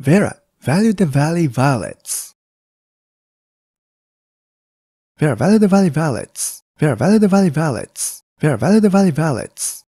Vera, value the valley violets. Vera, value the valley violets. Vera, value the valley violets. Vera, value the valley violets.